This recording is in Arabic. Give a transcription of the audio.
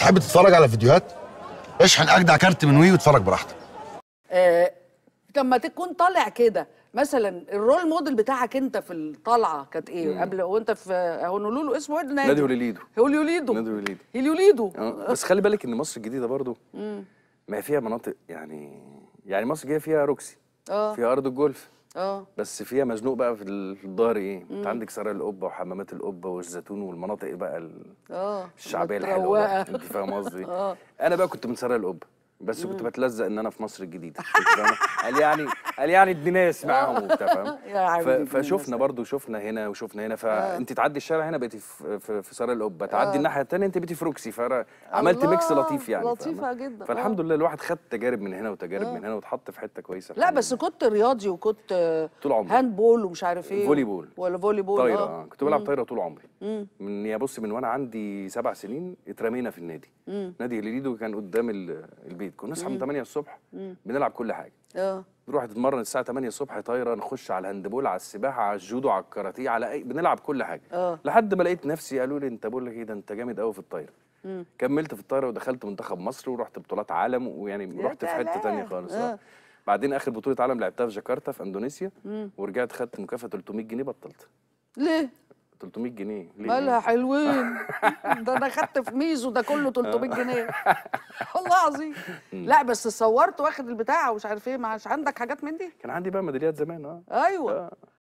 بتحب تتفرج على فيديوهات اشحن اجدع كارت من وي واتفرج براحتك آه، لما تكون طالع كده مثلا الرول موديل بتاعك انت في الطلعه كانت ايه مم. قبل وانت في هونولولو اسمه ايه نادي نادي وليدو نادي وليدو نادي وليدو هيليوليدو آه، بس خلي بالك ان مصر الجديده برضو مم. ما فيها مناطق يعني يعني مصر الجديده فيها روكسي اه فيها ارض الجولف اه بس فيها مزنوق بقى في الظهر ايه انت عندك سرايا القبه وحمامات القبه والزيتون والمناطق بقى اه الشعبيه الحلوه انت فاهم قصدي آه. انا بقى كنت من سرايا القبه بس كنت بتلزق ان انا في مصر الجديده قال يعني قال يعني ادي ناس معاهم وبتاع فاهم فشفنا برضو شفنا هنا وشفنا هنا فانت آه. تعدي الشارع هنا بقيتي في في ساره القبه تعدي آه. الناحيه الثانيه انت بقيتي في روكسي فعملت ميكس لطيف يعني لطيفه جدا فالحمد آه. لله الواحد خد تجارب من هنا وتجارب من هنا واتحط في حته كويسه لا بس كنت رياضي وكنت طول عمري هاند بول ومش عارف ايه فولي بول ولا فولي بول طايره اه كنت بلعب طايره طول عمري من يا يعني بص من وانا عندي سبع سنين اترمينا في النادي نادي الليدو كان قدام البيت التوقيت كنا نصحى من 8 الصبح بنلعب كل حاجه اه نروح نتمرن الساعه 8 الصبح طايره نخش على الهاندبول على السباحه على الجودو على الكاراتيه على اي بنلعب كل حاجه أوه. لحد ما لقيت نفسي قالوا لي انت بقول لك ايه ده انت جامد قوي في الطايره مم. كملت في الطايره ودخلت منتخب مصر ورحت بطولات عالم ويعني رحت في حته ثانيه خالص أوه. آه. بعدين اخر بطوله عالم لعبتها في جاكرتا في اندونيسيا مم. ورجعت خدت مكافاه 300 جنيه بطلت ليه 300 جنيه ليه؟ مالها حلوين ده انا خدت في ميزو ده كله 300 جنيه والله العظيم لا بس صورت واخد البتاع ومش عارف ايه مش عندك حاجات من دي؟ كان عندي بقى ميداليات زمان اه ايوه آه.